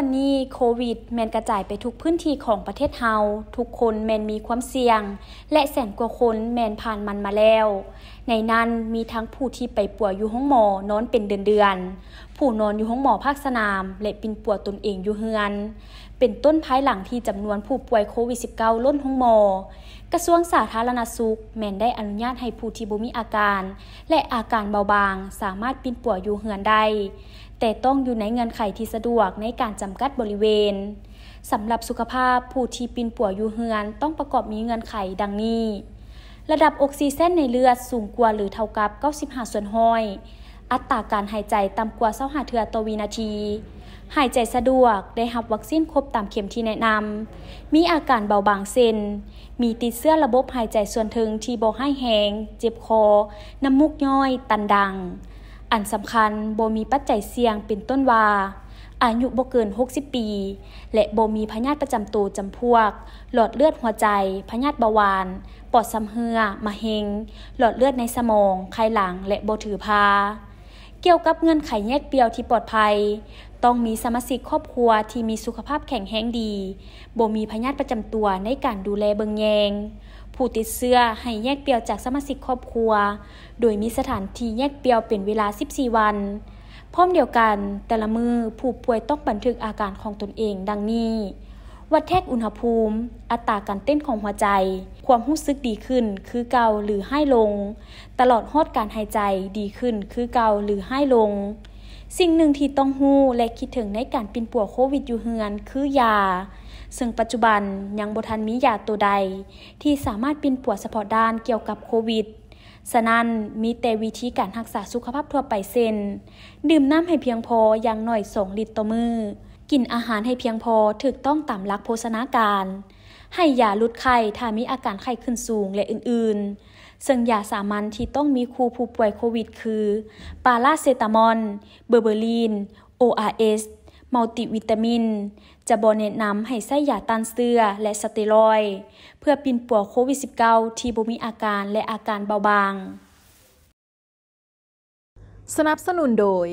วันนี้โควิดแมนกระจายไปทุกพื้นที่ของประเทศเฮาทุกคนแมนมีความเสี่ยง และแสนกว่าคนแมนผ่านมันมาแล้วในนั้นมีทั้งผู้ที่ไปป่วยอยู่ห้องหมอนอนเป็นเดือนๆ ผู้นอนอยู่ห้องหมอภาคสนามและปินป่วยตนเองอยู่เฮือน เป็นต้นภายหลังที่จำนวนผู้ป่วยโควิด -19 ล้นห้องหมอ กระทรวงสาธารณสุขแม่นได้อนุญาตให้ผู้ที่บ่มีอาการ และอาการเบาบางสามารถปินป่วยอยู่เฮือนได้ แต่ต้องอยู่ในเงื่อนไขที่สะดวกในการจำกัดบริเวณสำหรับสุขภาพผู้ที่ปินป่วยอยู่เฮือนต้องประกอบมีเงื่อนไขดังนี้ระดับออกซิเจนในเลือดสูงกว่าหรือเท่ากับ 95 ส่วนห้อย อัตราการหายใจต่ำกว่าเส้าหาเทือต่อวินาที หายใจสะดวก ได้รับวัคซีนครบตามเข็มที่แนะนำ มีอาการเบาบางเซนมีติดเสื้อระบบหายใจส่วนถึงที่บ่ให้แหง เจ็บคอ น้ำมูกย่อย ตันดัง อันสำคัญโบมีปัจจัยเสี่ยงเป็นต้นว่าอายุบ่เกิน 60 ปี และบ่มีพยาธิประจำตัวจำพวกหลอดเลือดหัวใจพยาธิเบาหวานปอดซ้ำเหือมะเหงหลอดเลือดในสมองไขหลังและบ่ถือพา เกี่ยวกับเงื่อนไขแยกเปียวที่ปลอดภัย ต้องมีสมาชิกครอบครัวที่มีสุขภาพแข็งแรงดีบ่มีพยาธิประจำตัวในการดูแลเบิงแยง ผู้ติดเสื้อให้แยกเปียวจากสมาชิกครอบครัว โดยมีสถานที่แยกเปียวเป็นเวลา 14 วันพร้อมเดียวกันแต่ละมือผู้ป่วยต้องบันทึกอาการของตนเองดังนี้ วัดแทกอุณหภูมิ อัตราการเต้นของหัวใจ ความรู้สึกดีขึ้นคือเก่าหรือให้ลง ตลอดฮอดการหายใจดีขึ้นคือเก่าหรือให้ลง สิ่งหนึ่งที่ต้องหู้และคิดถึงในการปินป่วโควิดอยู่เฮือนคือยา ซึ่งปัจจุบันยังบทันมียาตัวใด ที่สามารถปินป่วเฉพาะด้านเกี่ยวกับโควิดสนั้นมีแต่วิธีการรักษาสุขภาพทั่วไปเซนดื่มน้ำให้เพียงพออย่างหน่อยสองลิตรต่อมือ กินอาหารให้เพียงพอถึกต้องตามหลักโภชนาการ ให้ยาลดไข้ถ้ามีอาการไข้ขึ้นสูงและอื่นๆ ซึ่งยาสามัญที่ต้องมีคููผู้ป่วยโควิดคือ ปาลาเซตามอลเบอร์เบอรีน ORS มัลติวิตามิน จะบอแนะนำให้ใส่ยาต้านเสื้อและสเตียรอย เพื่อปินปัวโควิด -19 ที่บ่มีอาการและอาการเบาบาง สนับสนุนโดย